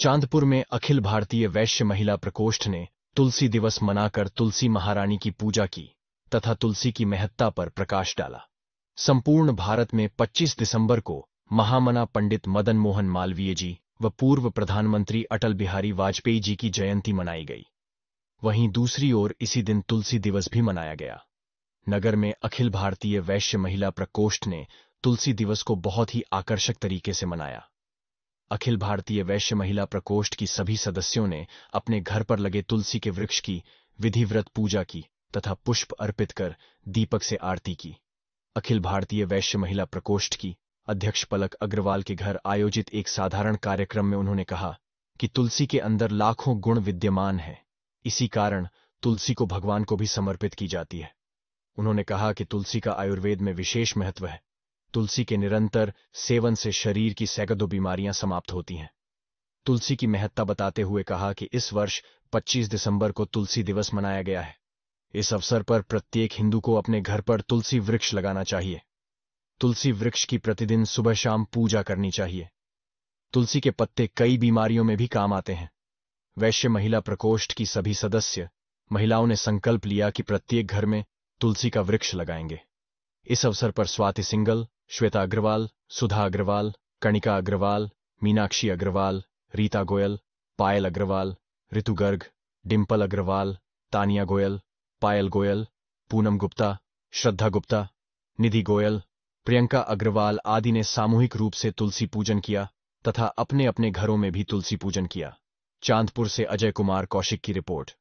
चांदपुर में अखिल भारतीय वैश्य महिला प्रकोष्ठ ने तुलसी दिवस मनाकर तुलसी महारानी की पूजा की तथा तुलसी की महत्ता पर प्रकाश डाला संपूर्ण भारत में 25 दिसंबर को महामना पंडित मदन मोहन मालवीय जी व पूर्व प्रधानमंत्री अटल बिहारी वाजपेयी जी की जयंती मनाई गई वहीं दूसरी ओर इसी दिन तुलसी दिवस भी मनाया गया नगर में अखिल भारतीय वैश्य महिला प्रकोष्ठ ने तुलसी दिवस को बहुत ही आकर्षक तरीके से मनाया अखिल भारतीय वैश्य महिला प्रकोष्ठ की सभी सदस्यों ने अपने घर पर लगे तुलसी के वृक्ष की विधिव्रत पूजा की तथा पुष्प अर्पित कर दीपक से आरती की अखिल भारतीय वैश्य महिला प्रकोष्ठ की अध्यक्ष पलक अग्रवाल के घर आयोजित एक साधारण कार्यक्रम में उन्होंने कहा कि तुलसी के अंदर लाखों गुण विद्यमान हैं इसी कारण तुलसी को भगवान को भी समर्पित की जाती है उन्होंने कहा कि तुलसी का आयुर्वेद में विशेष महत्व है तुलसी के निरंतर सेवन से शरीर की सैकड़ों बीमारियां समाप्त होती हैं तुलसी की महत्ता बताते हुए कहा कि इस वर्ष 25 दिसंबर को तुलसी दिवस मनाया गया है इस अवसर पर प्रत्येक हिंदू को अपने घर पर तुलसी वृक्ष लगाना चाहिए तुलसी वृक्ष की प्रतिदिन सुबह शाम पूजा करनी चाहिए तुलसी के पत्ते कई बीमारियों में भी काम आते हैं वैश्य महिला प्रकोष्ठ की सभी सदस्य महिलाओं ने संकल्प लिया कि प्रत्येक घर में तुलसी का वृक्ष लगाएंगे इस अवसर पर स्वाति सिंगल श्वेता अग्रवाल सुधा अग्रवाल कणिका अग्रवाल मीनाक्षी अग्रवाल रीता गोयल पायल अग्रवाल ऋतु गर्ग डिम्पल अग्रवाल तानिया गोयल पायल गोयल पूनम गुप्ता श्रद्धा गुप्ता निधि गोयल प्रियंका अग्रवाल आदि ने सामूहिक रूप से तुलसी पूजन किया तथा अपने अपने घरों में भी तुलसी पूजन किया चांदपुर से अजय कुमार कौशिक की रिपोर्ट